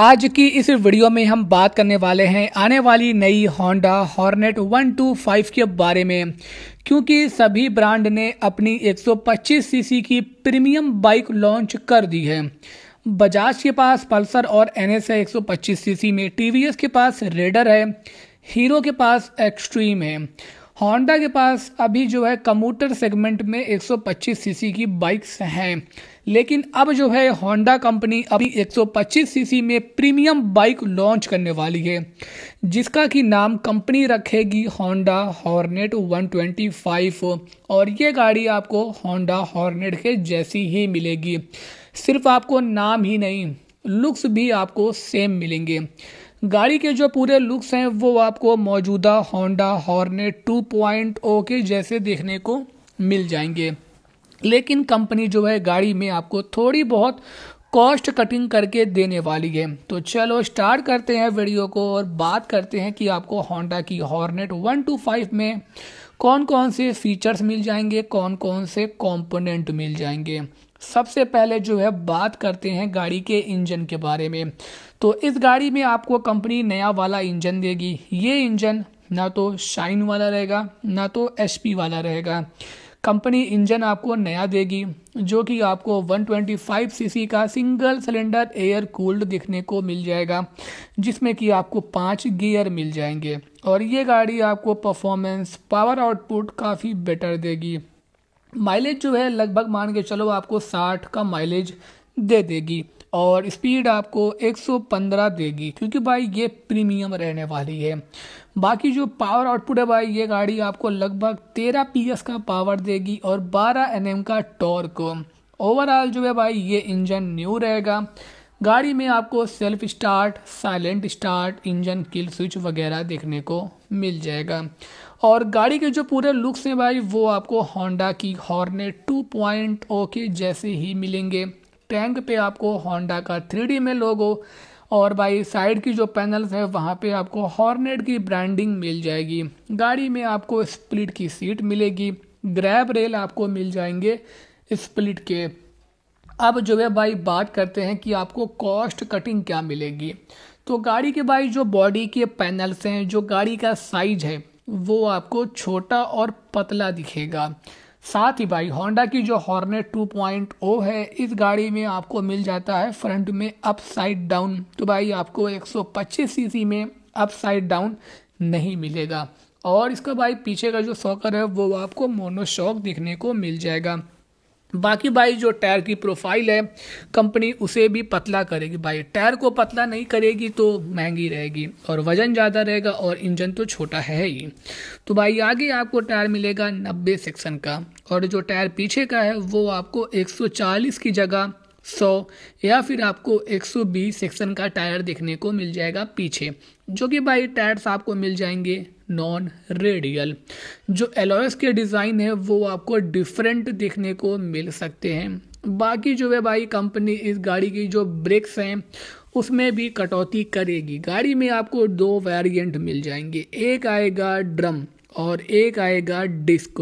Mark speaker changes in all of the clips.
Speaker 1: आज की इस वीडियो में हम बात करने वाले हैं आने वाली नई होंडा हॉर्नेट 125 के बारे में क्योंकि सभी ब्रांड ने अपनी 125 सीसी की प्रीमियम बाइक लॉन्च कर दी है बजाज के पास पल्सर और एन एस है एक सीसी में टीवीएस के पास रेडर है हीरो के पास एक्सट्रीम है होंडा के पास अभी जो है कमूटर सेगमेंट में 125 सीसी की बाइक्स हैं लेकिन अब जो है होंडा कंपनी अभी 125 सीसी में प्रीमियम बाइक लॉन्च करने वाली है जिसका कि नाम कंपनी रखेगी होंडा हॉर्नेट 125 और ये गाड़ी आपको होंडा हॉर्नेट के जैसी ही मिलेगी सिर्फ आपको नाम ही नहीं लुक्स भी आपको सेम मिलेंगे गाड़ी के जो पूरे लुक्स हैं वो आपको मौजूदा होंडा हॉर्नेट 2.0 के जैसे देखने को मिल जाएंगे लेकिन कंपनी जो है गाड़ी में आपको थोड़ी बहुत कॉस्ट कटिंग करके देने वाली है तो चलो स्टार्ट करते हैं वीडियो को और बात करते हैं कि आपको होंडा की हॉर्नेट वन टू फाइव में कौन कौन से फीचर्स मिल जाएंगे कौन कौन से कंपोनेंट मिल जाएंगे सबसे पहले जो है बात करते हैं गाड़ी के इंजन के बारे में तो इस गाड़ी में आपको कंपनी नया वाला इंजन देगी ये इंजन ना तो शाइन वाला रहेगा ना तो एच वाला रहेगा कंपनी इंजन आपको नया देगी जो कि आपको 125 सीसी का सिंगल सिलेंडर एयर कूल्ड दिखने को मिल जाएगा जिसमें कि आपको पांच गियर मिल जाएंगे और ये गाड़ी आपको परफॉर्मेंस पावर आउटपुट काफ़ी बेटर देगी माइलेज जो है लगभग मान के चलो आपको 60 का माइलेज दे देगी और स्पीड आपको 115 देगी क्योंकि भाई ये प्रीमियम रहने वाली है बाकी जो पावर आउटपुट है भाई ये गाड़ी आपको लगभग 13 पी का पावर देगी और 12 एन का टॉर्क ओवरऑल जो है भाई ये इंजन न्यू रहेगा गाड़ी में आपको self start silent start engine kill switch वगैरह देखने को मिल जाएगा और गाड़ी के जो पूरे लुक्स हैं भाई वो आपको होंडा की हॉर्नेट 2.0 के जैसे ही मिलेंगे टैंक पे आपको होंडा का थ्री में लोगो और भाई साइड की जो पैनल्स है वहाँ पे आपको हॉर्नेट की ब्रांडिंग मिल जाएगी गाड़ी में आपको स्प्लिट की सीट मिलेगी ग्रैब रेल आपको मिल जाएंगे स्प्लिट के अब जो है भाई बात करते हैं कि आपको कॉस्ट कटिंग क्या मिलेगी तो गाड़ी के भाई जो बॉडी के पैनल्स हैं जो गाड़ी का साइज है वो आपको छोटा और पतला दिखेगा साथ ही भाई होंडा की जो हॉर्नेट 2.0 है इस गाड़ी में आपको मिल जाता है फ्रंट में अप साइड डाउन तो भाई आपको 125 सीसी में अप साइड डाउन नहीं मिलेगा और इसका भाई पीछे का जो सॉकर है वो आपको मोनो शॉक दिखने को मिल जाएगा बाकी भाई जो टायर की प्रोफाइल है कंपनी उसे भी पतला करेगी भाई टायर को पतला नहीं करेगी तो महंगी रहेगी और वज़न ज़्यादा रहेगा और इंजन तो छोटा है ही तो भाई आगे आपको टायर मिलेगा नब्बे सेक्शन का और जो टायर पीछे का है वो आपको 140 की जगह सौ या फिर आपको 120 सेक्शन का टायर देखने को मिल जाएगा पीछे जो कि भाई टायर्स आपको मिल जाएंगे नॉन रेडियल जो एलोयस के डिज़ाइन है वो आपको डिफरेंट देखने को मिल सकते हैं बाकी जो है भाई कंपनी इस गाड़ी की जो ब्रेक्स हैं उसमें भी कटौती करेगी गाड़ी में आपको दो वेरिएंट मिल जाएंगे एक आएगा ड्रम और एक आएगा डिस्क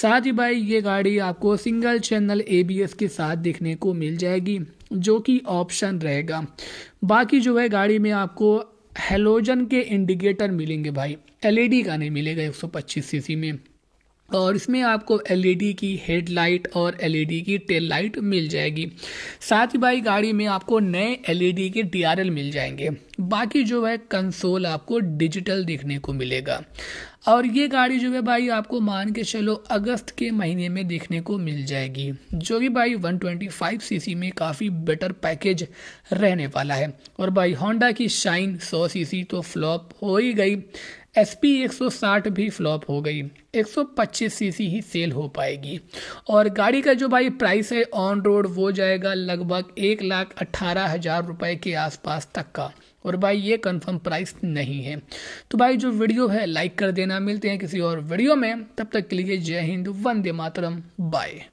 Speaker 1: साथ ही भाई ये गाड़ी आपको सिंगल चैनल एबीएस के साथ देखने को मिल जाएगी जो कि ऑप्शन रहेगा बाकी जो है गाड़ी में आपको हेलोजन के इंडिकेटर मिलेंगे भाई एलईडी का नहीं मिलेगा 125 सीसी में और इसमें आपको एल e की हेडलाइट और एल e की टेल लाइट मिल जाएगी साथ ही भाई गाड़ी में आपको नए एल e के डी मिल जाएंगे बाकी जो है कंसोल आपको डिजिटल देखने को मिलेगा और ये गाड़ी जो है भाई आपको मान के चलो अगस्त के महीने में देखने को मिल जाएगी जो कि भाई 125 सीसी में काफ़ी बेटर पैकेज रहने वाला है और भाई होंडा की शाइन 100 सीसी तो फ्लॉप हो ही गई एस पी एक भी फ्लॉप हो गई 125 सीसी ही सेल हो पाएगी और गाड़ी का जो भाई प्राइस है ऑन रोड वो जाएगा लगभग एक लाख अट्ठारह हज़ार रुपये के आसपास तक का और भाई ये कंफर्म प्राइस नहीं है तो भाई जो वीडियो है लाइक कर देना मिलते हैं किसी और वीडियो में तब तक के लिए जय हिंद वंदे मातरम बाय